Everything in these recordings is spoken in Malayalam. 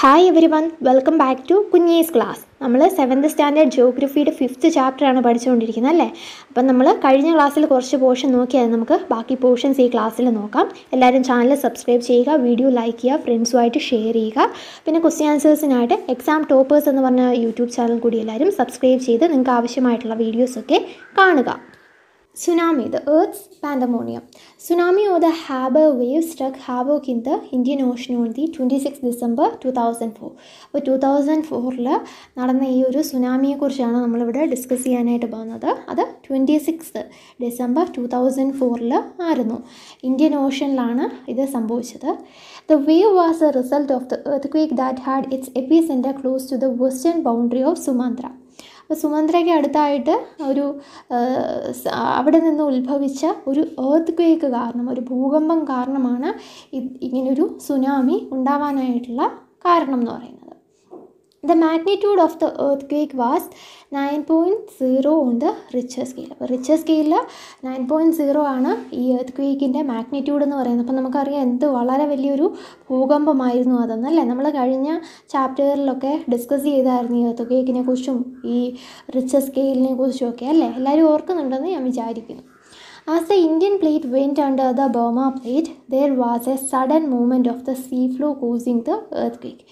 Hi everyone welcome back to കുഞ്ഞീസ് ക്ലാസ് നമ്മൾ സെവൻത് സ്റ്റാൻഡേർഡ് ജോഗ്രഫിയുടെ ഫിഫ്ത്ത് ചാപ്റ്ററാണ് പഠിച്ചുകൊണ്ടിരിക്കുന്നത് അല്ലേ അപ്പം നമ്മൾ കഴിഞ്ഞ ക്ലാസ്സിൽ കുറച്ച് പോർഷൻ നോക്കിയാൽ നമുക്ക് ബാക്കി പോർഷൻസ് ഈ ക്ലാസ്സിൽ നോക്കാം എല്ലാവരും ചാനൽ സബ്സ്ക്രൈബ് ചെയ്യുക വീഡിയോ ലൈക്ക് ചെയ്യുക ഫ്രണ്ട്സുമായിട്ട് ഷെയർ ചെയ്യുക പിന്നെ ക്വസ്റ്റ്യൻ ആൻസേഴ്സിനായിട്ട് എക്സാം ടോപ്പേഴ്സ് എന്ന് പറഞ്ഞ യൂട്യൂബ് ചാനൽ കൂടി എല്ലാവരും സബ്സ്ക്രൈബ് ചെയ്ത് നിങ്ങൾക്ക് ആവശ്യമായിട്ടുള്ള വീഡിയോസൊക്കെ കാണുക Tsunami, the Earth's pandemonium. Tsunami or the harbour wave struck havoc in the Indian ocean on the twenty six December two thousand four അപ്പോൾ ടു തൗസൻഡ് ഫോറിൽ നടന്ന ഈ ഒരു സുനാമിയെക്കുറിച്ചാണ് നമ്മളിവിടെ ഡിസ്കസ് ചെയ്യാനായിട്ട് പോകുന്നത് അത് twenty six December two thousand ഫോറിൽ ആയിരുന്നു ഇന്ത്യൻ ഓഷനിലാണ് ഇത് സംഭവിച്ചത് the wave was a result of the earthquake that had its epicentre close to the western boundary of Sumatra അപ്പോൾ സുമന്ത്രയ്ക്ക് അടുത്തായിട്ട് ഒരു അവിടെ നിന്ന് ഉത്ഭവിച്ച ഒരു ഏർത്ത് ക്വേക്ക് കാരണം ഒരു ഭൂകമ്പം കാരണമാണ് ഇങ്ങനൊരു സുനാമി ഉണ്ടാവാനായിട്ടുള്ള കാരണം എന്ന് പറയുന്നത് the magnitude of the earthquake was nine point zero on the Richter scale അപ്പോൾ റിച്ചർ സ്കെയിലിൽ നയൻ പോയിൻറ്റ് സീറോ ആണ് ഈ എർത്ത് ക്വേക്കിൻ്റെ മാഗ്നിറ്റ്യൂഡ് എന്ന് പറയുന്നത് അപ്പോൾ നമുക്കറിയാം എന്ത് വളരെ വലിയൊരു ഭൂകമ്പമായിരുന്നു അതെന്ന് അല്ലേ നമ്മൾ കഴിഞ്ഞ ചാപ്റ്ററിലൊക്കെ ഡിസ്കസ് ചെയ്തായിരുന്നു ഈ എർത്ത് ക്വേക്കിനെ കുറിച്ചും ഈ റിച്ചർ സ്കെയിലിനെ കുറിച്ചും ഒക്കെ അല്ലേ എല്ലാവരും ഓർക്കുന്നുണ്ടെന്ന് ഞാൻ വിചാരിക്കുന്നു as As Indian plate went under the Burma plate there was a sudden movement of the sea floor causing the earth earthquake.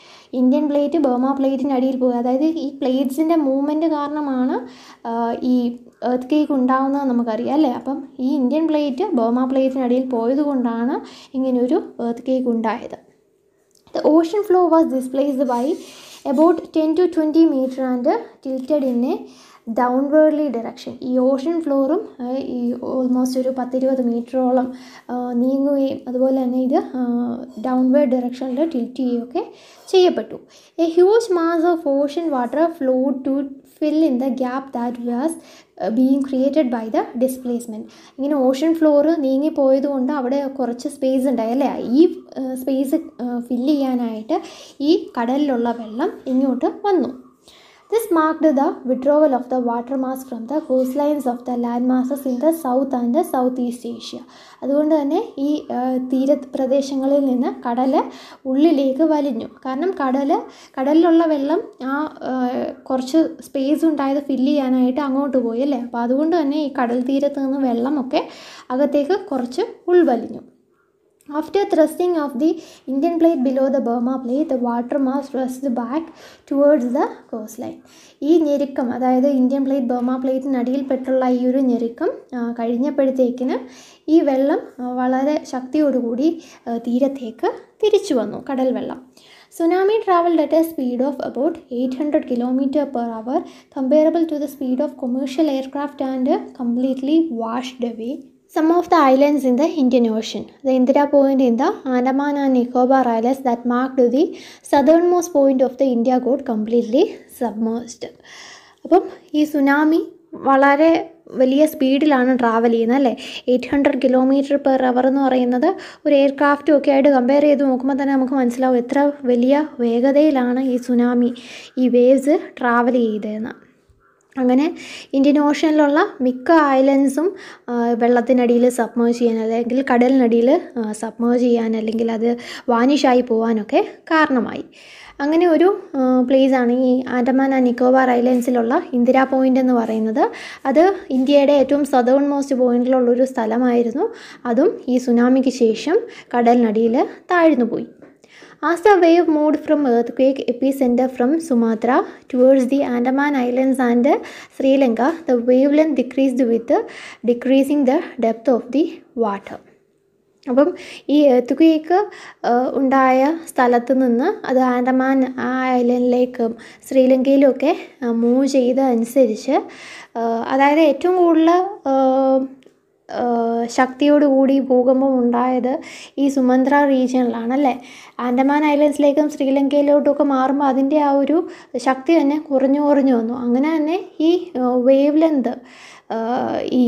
Indian plate Burma പ്ലേറ്റിൻ്റെ അടിയിൽ പോയി അതായത് ഈ പ്ലേറ്റ്സിൻ്റെ മൂവ്മെൻറ്റ് കാരണമാണ് ഈ എർത്ത് കേക്ക് ഉണ്ടാവുന്നത് നമുക്കറിയാം അല്ലേ അപ്പം ഈ ഇന്ത്യൻ പ്ലേറ്റ് ബോമ പ്ലേറ്റിൻ്റെ അടിയിൽ പോയതുകൊണ്ടാണ് ഇങ്ങനൊരു എർത്ത് കേക്ക് ഉണ്ടായത് the ocean floor was displaced by about ten to twenty metre and tilted in a downwardly direction ഈ ഓഷൻ ഫ്ലോറും ഈ ഓൾമോസ്റ്റ് ഒരു പത്തിരുപത് മീറ്ററോളം നീങ്ങുകയും അതുപോലെ തന്നെ ഇത് ഡൗൺവേർഡ് ഡയറക്ഷനിൽ ടിൽറ്റ് ചെയ്യുകയൊക്കെ ചെയ്യപ്പെട്ടു a huge mass of ocean water flow to fill in the gap that was being created by the displacement ഇങ്ങനെ ഓഷൻ ഫ്ലോർ നീങ്ങിപ്പോയത് കൊണ്ട് അവിടെ കുറച്ച് സ്പേസ് ഉണ്ടായി അല്ലേ ഈ സ്പേസ് ഫില്ല് ചെയ്യാനായിട്ട് ഈ കടലിലുള്ള വെള്ളം ഇങ്ങോട്ട് വന്നു This marked the withdrawal of the water mass from the coastlines of the land masses in the south and the southeast Asia. അതുകൊണ്ട് തന്നെ ഈ തീര പ്രദേശങ്ങളിൽ നിന്ന് കടൽ ഉള്ളിലേക്ക് വലിഞ്ഞു കാരണം കടൽ കടലിലുള്ള വെള്ളം ആ കുറച്ച് സ്പേസ് ഉണ്ടായത് ഫില്ല് ചെയ്യാനായിട്ട് അങ്ങോട്ട് പോയി അല്ലേ അപ്പോൾ അതുകൊണ്ട് തന്നെ ഈ കടൽ തീരത്ത് നിന്ന് വെള്ളമൊക്കെ അകത്തേക്ക് കുറച്ച് ഉൾവലിഞ്ഞു After thrusting of the Indian plate below the Burma plate, the water mass thrust back towards the coastline. ഈ ഞെരുക്കം അതായത് ഇന്ത്യൻ പ്ലേറ്റ് ബർമ പ്ലേറ്റിനടിയിൽപ്പെട്ടുള്ള ഈ ഒരു ഞെരുക്കം കഴിഞ്ഞപ്പോഴത്തേക്കിന് ഈ വെള്ളം വളരെ ശക്തിയോടുകൂടി തീരത്തേക്ക് തിരിച്ചു വന്നു കടൽ വെള്ളം tsunami travelled at a speed of about eight hundred kilometre per hour comparable to the speed of commercial aircraft and completely washed away Some of the islands in the Indian Ocean. The Indira Point in the Andaman and Nicobar Islands that marked the southernmost point of the India got completely submerged. അപ്പം ഈ സുനാമി വളരെ വലിയ സ്പീഡിലാണ് ട്രാവൽ ചെയ്യുന്നത് അല്ലേ eight hundred kilometre per hour എന്ന് പറയുന്നത് ഒരു എയർക്രാഫ്റ്റും ഒക്കെ ആയിട്ട് കമ്പയർ ചെയ്ത് നോക്കുമ്പോൾ തന്നെ നമുക്ക് മനസ്സിലാവും എത്ര വലിയ വേഗതയിലാണ് ഈ സുനാമി ഈ വേവ്സ് ട്രാവൽ ചെയ്തതെന്ന് അങ്ങനെ ഇന്ത്യൻ ഓഷനിലുള്ള മിക്ക ഐലൻഡ്സും വെള്ളത്തിനടിയിൽ സബ്മേർജ് ചെയ്യാൻ അല്ലെങ്കിൽ കടലിനടിയിൽ സബ്മേർജ് ചെയ്യാൻ അല്ലെങ്കിൽ അത് വാനിഷായി പോകാനൊക്കെ കാരണമായി അങ്ങനെ ഒരു പ്ലേസാണ് ഈ ആൻഡമാൻ ആൻഡ് നിക്കോബാർ ഐലൻഡ്സിലുള്ള ഇന്ദിരാ പോയിൻ്റ് എന്ന് പറയുന്നത് അത് ഇന്ത്യയുടെ ഏറ്റവും സതേൺ മോസ്റ്റ് പോയിൻറ്റിലുള്ളൊരു സ്ഥലമായിരുന്നു അതും ഈ സുനാമിക്ക് ശേഷം കടലിനടിയിൽ താഴ്ന്നു പോയി as the wave moved from earthquake epicenter from Sumatra towards the Andaman Islands and Sri Lanka, the wavelength decreased with decreasing the depth of the water. അപ്പം ഈ എത്തുക്വേക്ക് ഉണ്ടായ സ്ഥലത്ത് നിന്ന് അത് ആൻഡമാൻ ആ ഐലൻഡിലേക്കും ശ്രീലങ്കയിലുമൊക്കെ മൂവ് ചെയ്ത അനുസരിച്ച് അതായത് ഏറ്റവും കൂടുതൽ ശക്തിയോടുകൂടി ഭൂകമ്പം ഉണ്ടായത് ഈ സുമന്ത്ര റീജിയണിലാണല്ലേ ആൻഡമാൻ ഐലൻഡ്സിലേക്കും ശ്രീലങ്കയിലോട്ടുമൊക്കെ മാറുമ്പോൾ അതിൻ്റെ ആ ഒരു ശക്തി തന്നെ കുറഞ്ഞു കുറഞ്ഞു വന്നു അങ്ങനെ തന്നെ ഈ വേവ് ലെങ്ത് ഈ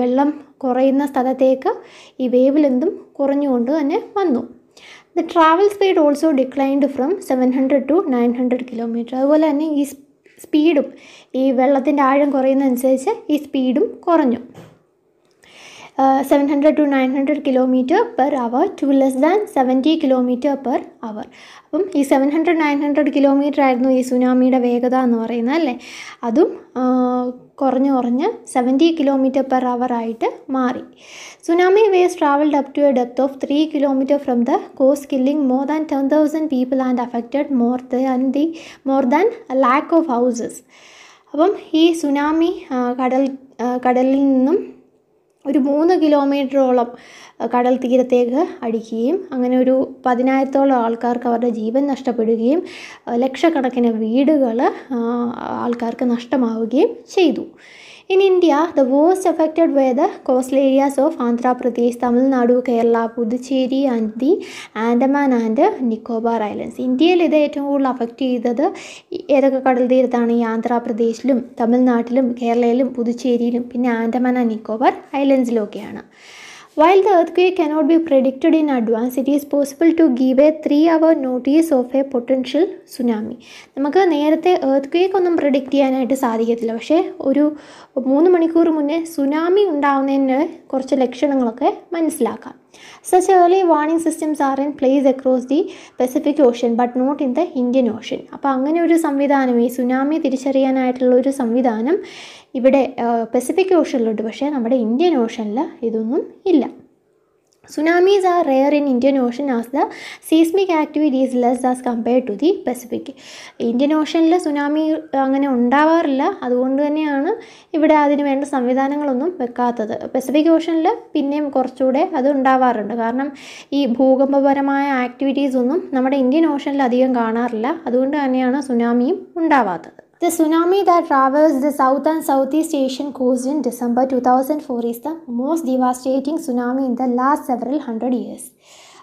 വെള്ളം കുറയുന്ന സ്ഥലത്തേക്ക് ഈ വേവ് ലെങ്തും കുറഞ്ഞുകൊണ്ട് തന്നെ വന്നു the travel speed also declined from seven hundred to nine hundred kilometre അതുപോലെ തന്നെ ഈ സ്പീഡും ഈ വെള്ളത്തിൻ്റെ ആഴം കുറയുന്നതനുസരിച്ച് ഈ സ്പീഡും കുറഞ്ഞു seven hundred to nine hundred kilometre per hour to less than seventy kilometre per hour അപ്പം ഈ seven hundred nine hundred kilometre ആയിരുന്നു ഈ സുനാമിയുടെ വേഗത എന്ന് പറയുന്നത് അല്ലേ അതും കുറഞ്ഞ് കുറഞ്ഞ് സെവൻറ്റി കിലോമീറ്റർ പെർ അവർ ആയിട്ട് മാറി tsunami waves travelled up to a depth of three kilometre from the coast killing more than ten thousand people and affected more than the more than lakh of houses അപ്പം ഈ സുനാമി കടൽ കടലിൽ നിന്നും ഒരു മൂന്ന് കിലോമീറ്ററോളം കടൽ തീരത്തേക്ക് അടിക്കുകയും അങ്ങനെ ഒരു പതിനായിരത്തോളം ആൾക്കാർക്ക് അവരുടെ ജീവൻ നഷ്ടപ്പെടുകയും ലക്ഷക്കണക്കിന് വീടുകൾ ആൾക്കാർക്ക് നഷ്ടമാവുകയും ചെയ്തു in India the waste affected by the coastal areas of Andhra Pradesh Pradesh, Kerala Puducherry and the Andaman and Nicobar islands ഇന്ത്യയിൽ ഇത് ഏറ്റവും കൂടുതൽ അഫക്റ്റ് ചെയ്തത് ഏതൊക്കെ കടൽ തീരത്താണ് ഈ ആന്ധ്രാപ്രദേശിലും തമിഴ്നാട്ടിലും കേരളയിലും പുതുച്ചേരിയിലും പിന്നെ ആൻഡമാൻ ആൻഡ് നിക്കോബാർ ഐലൻഡ്സിലുമൊക്കെയാണ് While the earthquake cannot be predicted in advance, it is possible to give a three hour notice of a potential tsunami. നമുക്ക് നേരത്തെ earthquake ഒന്നും പ്രഡിക്റ്റ് ചെയ്യാനായിട്ട് സാധിക്കത്തില്ല പക്ഷേ ഒരു മൂന്ന് മണിക്കൂർ മുന്നേ സുനാമി ഉണ്ടാവുന്നതിൻ്റെ കുറച്ച് ലക്ഷണങ്ങളൊക്കെ മനസ്സിലാക്കാം such early warning systems are in place across the Pacific ocean but not in the Indian ocean അപ്പോൾ അങ്ങനെ ഒരു സംവിധാനം ഈ സുനാമി തിരിച്ചറിയാനായിട്ടുള്ള ഒരു സംവിധാനം ഇവിടെ പെസിഫിക് ഓഷ്യനിലുണ്ട് പക്ഷേ നമ്മുടെ ഇന്ത്യൻ ഓഷ്യനിൽ ഇതൊന്നും ഇല്ല tsunamis are rare in Indian ocean as the seismic activities less less as to the Pacific Indian ഓഷനിൽ സുനാമി അങ്ങനെ ഉണ്ടാവാറില്ല അതുകൊണ്ട് തന്നെയാണ് ഇവിടെ അതിന് വേണ്ട സംവിധാനങ്ങളൊന്നും വെക്കാത്തത് പസഫിക് ഓഷനിൽ പിന്നെയും കുറച്ചുകൂടെ അത് ഉണ്ടാവാറുണ്ട് കാരണം ഈ ഭൂകമ്പപരമായ ആക്ടിവിറ്റീസ് ഒന്നും നമ്മുടെ ഇന്ത്യൻ ഓഷനിൽ അധികം കാണാറില്ല അതുകൊണ്ട് തന്നെയാണ് സുനാമിയും ഉണ്ടാവാത്തത് The tsunami that traversed the South and Southeast Asian coast in December 2004 is the most devastating tsunami in the last several hundred years.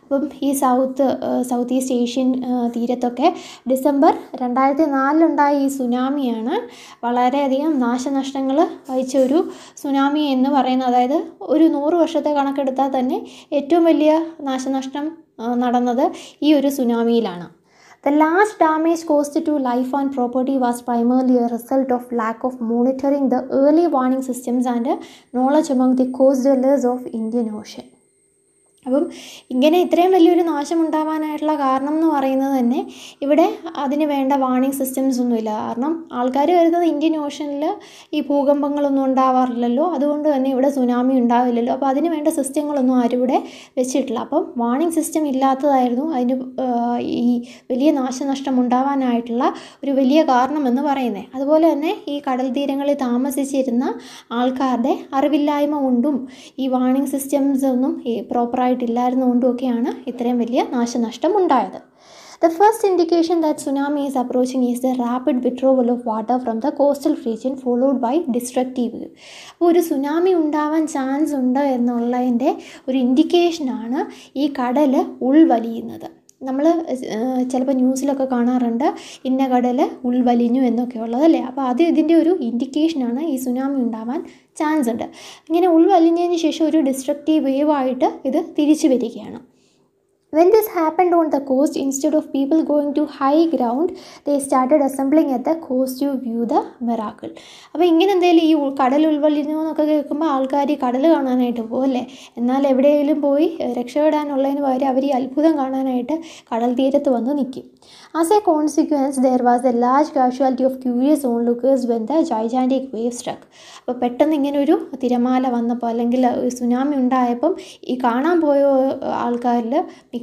അപ്പം ഈ സൗത്ത് സൗത്ത് ഈസ്റ്റ് ഏഷ്യൻ തീരത്തൊക്കെ ഡിസംബർ രണ്ടായിരത്തി നാലിലുണ്ടായ ഈ സുനാമിയാണ് വളരെയധികം നാശനഷ്ടങ്ങൾ വഹിച്ച ഒരു സുനാമി എന്ന് പറയുന്നത് അതായത് ഒരു നൂറ് വർഷത്തെ കണക്കെടുത്താൽ തന്നെ ഏറ്റവും വലിയ നാശനഷ്ടം നടന്നത് ഈ ഒരു സുനാമിയിലാണ് The large damage caused to life and property was primarily a result of lack of monitoring the early warning systems and knowledge among the coast dwellers of Indian Ocean. അപ്പം ഇങ്ങനെ ഇത്രയും വലിയൊരു നാശം ഉണ്ടാവാനായിട്ടുള്ള കാരണം എന്ന് പറയുന്നത് തന്നെ ഇവിടെ അതിന് വേണ്ട വാണിംഗ് സിസ്റ്റംസ് ഒന്നുമില്ല കാരണം ആൾക്കാർ കരുതുന്നത് ഇന്ത്യൻ ഓഷനിൽ ഈ ഭൂകമ്പങ്ങളൊന്നും ഉണ്ടാവാറില്ലല്ലോ അതുകൊണ്ട് തന്നെ ഇവിടെ സുനാമി ഉണ്ടാവില്ലല്ലോ അപ്പോൾ അതിന് വേണ്ട സിസ്റ്റങ്ങളൊന്നും ആരും ഇവിടെ വെച്ചിട്ടില്ല അപ്പം വാണിംഗ് സിസ്റ്റം ഇല്ലാത്തതായിരുന്നു അതിന് ഈ വലിയ നാശനഷ്ടം ഉണ്ടാവാനായിട്ടുള്ള ഒരു വലിയ കാരണമെന്ന് പറയുന്നത് അതുപോലെ തന്നെ ഈ കടൽ തീരങ്ങളിൽ താമസിച്ചിരുന്ന ആൾക്കാരുടെ അറിവില്ലായ്മ കൊണ്ടും ഈ വാണിംഗ് സിസ്റ്റംസ് ഒന്നും പ്രോപ്പറായിട്ട് തയ്യാറായിട്ടില്ലായിരുന്നുകൊണ്ടുമൊക്കെയാണ് ഇത്രയും വലിയ നാശനഷ്ടം ഉണ്ടായത് the first indication that tsunami is approaching is the rapid withdrawal of water from the coastal region followed by destructive view അപ്പോൾ ഒരു സുനാമി ഉണ്ടാവാൻ ചാൻസ് ഉണ്ട് എന്നുള്ളതിൻ്റെ ഒരു ഇൻഡിക്കേഷനാണ് ഈ കടൽ ഉൾവലിയുന്നത് നമ്മൾ ചിലപ്പോൾ ന്യൂസിലൊക്കെ കാണാറുണ്ട് ഇന്ന കടൽ ഉൾവലിഞ്ഞു എന്നൊക്കെ ഉള്ളതല്ലേ അപ്പോൾ അത് ഇതിൻ്റെ ഒരു ഇൻഡിക്കേഷനാണ് ഈ സുനാമി ഉണ്ടാവാൻ ചാൻസ് ഉണ്ട് ഇങ്ങനെ ഉൾവലിഞ്ഞതിന് ശേഷം ഒരു ഡിസ്ട്രക്റ്റീവ് വേവായിട്ട് ഇത് തിരിച്ചു വരികയാണ് When this happened on the coast, instead of people going to high ground, they started assembling at the coast to view the miracle. അപ്പോൾ ഇങ്ങനെ എന്തെങ്കിലും ഈ കടൽ ഉൾവലിഞ്ഞു എന്നൊക്കെ കേൾക്കുമ്പോൾ ആൾക്കാർ ഈ കടൽ കാണാനായിട്ട് പോകും അല്ലേ എന്നാൽ എവിടെയെങ്കിലും പോയി രക്ഷപ്പെടാനുള്ളതിന് പകരം അവർ ഈ അത്ഭുതം കാണാനായിട്ട് കടൽ തീരത്ത് വന്ന് നിൽക്കും as a consequence there was a large casualty of curious onlookers when the gigantic wave struck അപ്പോൾ പെട്ടെന്ന് ഇങ്ങനൊരു തിരമാല വന്നപ്പോൾ അല്ലെങ്കിൽ സുനാമി ഉണ്ടായപ്പം ഈ കാണാൻ പോയ ആൾക്കാരിൽ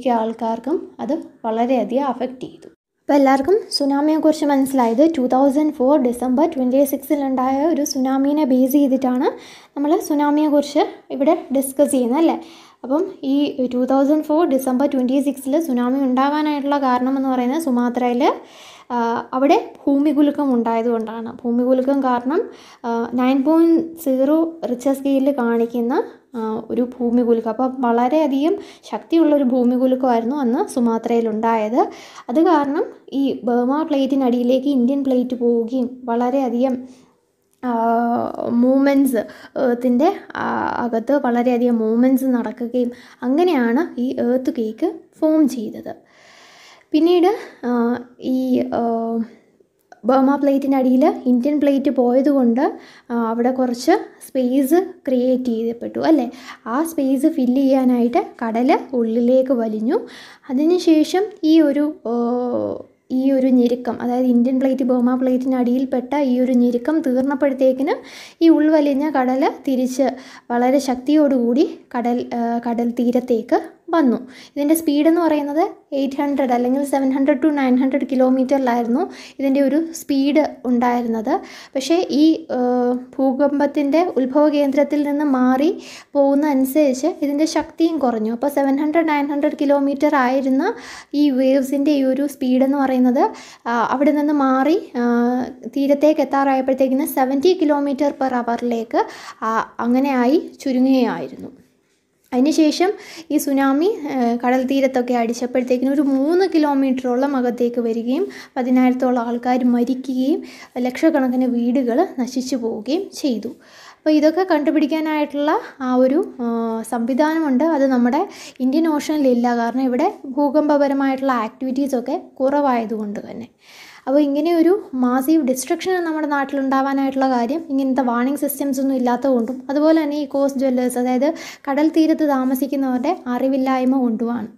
മിക്ക ആൾക്കാർക്കും അത് വളരെയധികം അഫക്റ്റ് ചെയ്തു അപ്പോൾ എല്ലാവർക്കും സുനാമിയെക്കുറിച്ച് മനസ്സിലായത് two thousand four December twenty സിക്സിലുണ്ടായ ഒരു സുനാമിനെ ബേസ് ചെയ്തിട്ടാണ് നമ്മൾ സുനാമിയെക്കുറിച്ച് ഇവിടെ ഡിസ്കസ് ചെയ്യുന്നത് അല്ലേ അപ്പം ഈ two thousand four December twenty സിക്സിൽ സുനാമി ഉണ്ടാകാനായിട്ടുള്ള കാരണം എന്ന് പറയുന്നത് സുമാത്രയിൽ അവിടെ ഭൂമികുലുക്കം ഉണ്ടായതുകൊണ്ടാണ് ഭൂമികുലുക്കം കാരണം നയൻ പോയിൻറ്റ് സീറോ റിച്ചർ സ്കെയിലിൽ കാണിക്കുന്ന ഒരു ഭൂമികുലുക്കം അപ്പം വളരെയധികം ശക്തിയുള്ള ഒരു ഭൂമികുലുക്കമായിരുന്നു അന്ന് സുമാത്രയിലുണ്ടായത് അത് കാരണം ഈ ബർമ പ്ലേറ്റിനടിയിലേക്ക് ഇന്ത്യൻ പ്ലേറ്റ് പോവുകയും വളരെയധികം മൂമെൻസ് ഏത്തിൻ്റെ അകത്ത് വളരെയധികം മൂമെൻസ് നടക്കുകയും അങ്ങനെയാണ് ഈ ഏർത്ത് കേക്ക് ഫോം ചെയ്തത് പിന്നീട് ഈ ബർമ പ്ലേറ്റിനടിയിൽ ഇന്ത്യൻ പ്ലേറ്റ് പോയതുകൊണ്ട് അവിടെ കുറച്ച് സ്പേസ് ക്രിയേറ്റ് ചെയ്യപ്പെട്ടു അല്ലേ ആ സ്പേസ് ഫില്ല് ചെയ്യാനായിട്ട് കടൽ ഉള്ളിലേക്ക് വലിഞ്ഞു അതിനുശേഷം ഈ ഒരു ഈ ഒരു ഞെരുക്കം അതായത് ഇന്ത്യൻ പ്ലേറ്റ് ബർമ പ്ലേറ്റിനടിയിൽപ്പെട്ട ഈ ഒരു ഞെരുക്കം തീർന്നപ്പോഴത്തേക്കിന് ഈ ഉൾവലിഞ്ഞ കടൽ തിരിച്ച് വളരെ ശക്തിയോടുകൂടി കടൽ കടൽ തീരത്തേക്ക് വന്നു ഇതിൻ്റെ സ്പീഡ് എന്ന് പറയുന്നത് എയ്റ്റ് ഹൺഡ്രഡ് അല്ലെങ്കിൽ seven hundred to nine hundred കിലോമീറ്ററിലായിരുന്നു ഇതിൻ്റെ ഒരു സ്പീഡ് ഉണ്ടായിരുന്നത് പക്ഷേ ഈ ഭൂകമ്പത്തിൻ്റെ ഉത്ഭവ കേന്ദ്രത്തിൽ നിന്ന് മാറി പോകുന്ന അനുസരിച്ച് ഇതിൻ്റെ ശക്തിയും കുറഞ്ഞു അപ്പോൾ seven hundred nine hundred kilometre ആയിരുന്ന ഈ വേവ്സിൻ്റെ ഈ ഒരു സ്പീഡ് എന്ന് പറയുന്നത് അവിടെ നിന്ന് മാറി തീരത്തേക്ക് എത്താറായപ്പോഴത്തേക്കിന് സെവൻറ്റി കിലോമീറ്റർ പെർ അവറിലേക്ക് അങ്ങനെയായി ചുരുങ്ങുകയായിരുന്നു അതിനുശേഷം ഈ സുനാമി കടൽ തീരത്തൊക്കെ അടിച്ചപ്പോഴത്തേക്കിനും ഒരു മൂന്ന് കിലോമീറ്ററോളം അകത്തേക്ക് വരികയും പതിനായിരത്തോളം ആൾക്കാർ മരിക്കുകയും ലക്ഷക്കണക്കിന് വീടുകൾ നശിച്ചു പോവുകയും ചെയ്തു അപ്പോൾ ഇതൊക്കെ കണ്ടുപിടിക്കാനായിട്ടുള്ള ആ ഒരു സംവിധാനമുണ്ട് അത് നമ്മുടെ ഇന്ത്യൻ ഓഷനിലില്ല കാരണം ഇവിടെ ഭൂകമ്പപരമായിട്ടുള്ള ആക്ടിവിറ്റീസൊക്കെ കുറവായതുകൊണ്ട് തന്നെ അപ്പോൾ ഇങ്ങനെ ഒരു മാസീവ് ഡിസ്ട്രക്ഷൻ നമ്മുടെ നാട്ടിലുണ്ടാവാനായിട്ടുള്ള കാര്യം ഇങ്ങനത്തെ വാണിംഗ് സിസ്റ്റംസ് ഒന്നും ഇല്ലാത്തതുകൊണ്ടും അതുപോലെ തന്നെ ഈ കോസ്റ്റ് ജ്വല്ലേഴ്സ് അതായത് കടൽ തീരത്ത് താമസിക്കുന്നവരുടെ അറിവില്ലായ്മ കൊണ്ടുമാണ്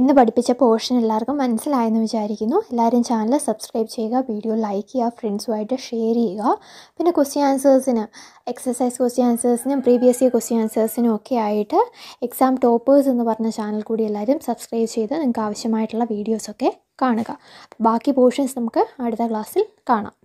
ഇന്ന് പഠിപ്പിച്ച പോർഷൻ എല്ലാവർക്കും മനസ്സിലായെന്ന് വിചാരിക്കുന്നു എല്ലാവരും ചാനൽ സബ്സ്ക്രൈബ് ചെയ്യുക വീഡിയോ ലൈക്ക് ചെയ്യുക ഫ്രണ്ട്സുമായിട്ട് ഷെയർ ചെയ്യുക പിന്നെ ക്വസ്റ്റ്യൻ ആൻസേഴ്സിന് എക്സസൈസ് ക്വസ്റ്റ്യൻ ആൻസേഴ്സിനും പ്രീവിയസ് ഇയർ ക്വസ്റ്റ്യൻ ആൻസേഴ്സിനും ഒക്കെ ആയിട്ട് എക്സാം ടോപ്പേഴ്സ് എന്ന് പറഞ്ഞ ചാനൽ കൂടി എല്ലാവരും സബ്സ്ക്രൈബ് ചെയ്ത് നിങ്ങൾക്ക് ആവശ്യമായിട്ടുള്ള വീഡിയോസൊക്കെ കാണുക ബാക്കി പോർഷൻസ് നമുക്ക് അടുത്ത ക്ലാസ്സിൽ കാണാം